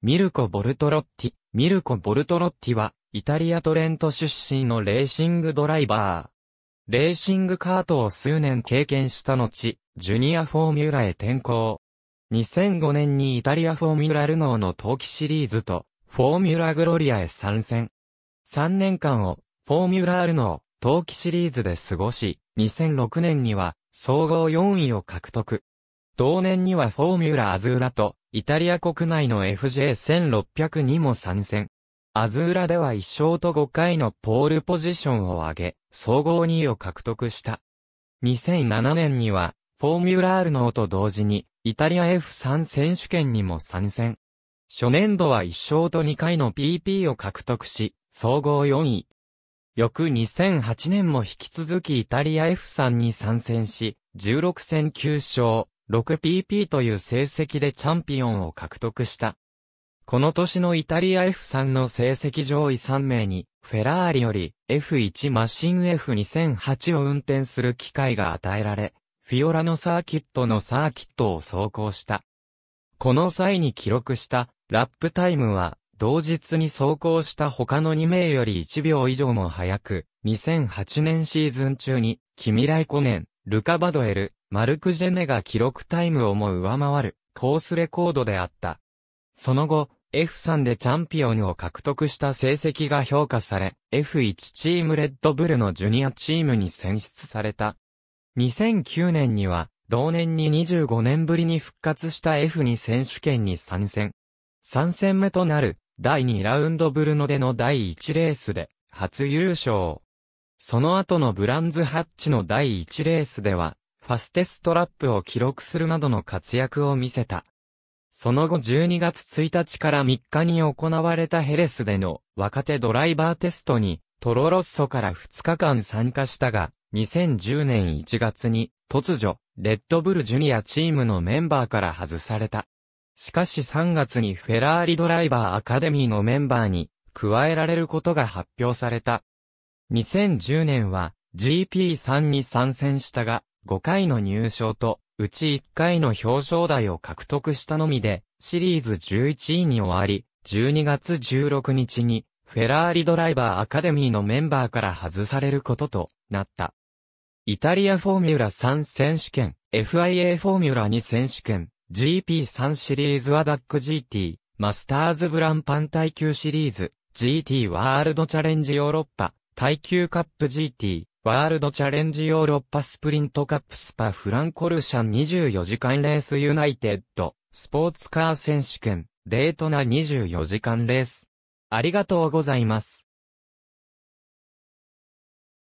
ミルコ・ボルトロッティ。ミルコ・ボルトロッティは、イタリア・トレント出身のレーシングドライバー。レーシングカートを数年経験した後、ジュニアフォーミュラへ転向。2005年にイタリアフォーミュラルノーの冬季シリーズと、フォーミュラグロリアへ参戦。3年間を、フォーミュラルノー、冬季シリーズで過ごし、2006年には、総合4位を獲得。同年にはフォーミュラアズーラと、イタリア国内の FJ1600 にも参戦。アズーラでは1勝と5回のポールポジションを上げ、総合2位を獲得した。2007年には、フォーミュラールノーと同時に、イタリア F3 選手権にも参戦。初年度は1勝と2回の PP を獲得し、総合4位。翌2008年も引き続きイタリア F3 に参戦し、16戦9勝、6PP という成績でチャンピオンを獲得した。この年のイタリア F3 の成績上位3名に、フェラーリより F1 マシン F2008 を運転する機会が与えられ、フィオラのサーキットのサーキットを走行した。この際に記録したラップタイムは、同日に走行した他の2名より1秒以上も早く、2008年シーズン中に、キミライコネン、ルカバドエル、マルク・ジェネが記録タイムをも上回る、コースレコードであった。その後、F3 でチャンピオンを獲得した成績が評価され、F1 チームレッドブルのジュニアチームに選出された。2009年には、同年に25年ぶりに復活した F2 選手権に参戦。参戦目となる、第2ラウンドブルノでの第1レースで、初優勝。その後のブランズハッチの第1レースでは、ファステストラップを記録するなどの活躍を見せた。その後12月1日から3日に行われたヘレスでの若手ドライバーテストにトロロッソから2日間参加したが、2010年1月に突如、レッドブルジュニアチームのメンバーから外された。しかし3月にフェラーリドライバーアカデミーのメンバーに加えられることが発表された。2010年は GP3 に参戦したが、5回の入賞と、うち1回の表彰台を獲得したのみで、シリーズ11位に終わり、12月16日に、フェラーリドライバーアカデミーのメンバーから外されることとなった。イタリアフォーミュラ3選手権、FIA フォーミュラ2選手権、GP3 シリーズアダック GT、マスターズブランパン耐久シリーズ、GT ワールドチャレンジヨーロッパ、耐久カップ GT、ワールドチャレンジヨーロッパスプリントカップスパフランコルシャン24時間レースユナイテッド、スポーツカー選手権、デートナ24時間レース。ありがとうございます。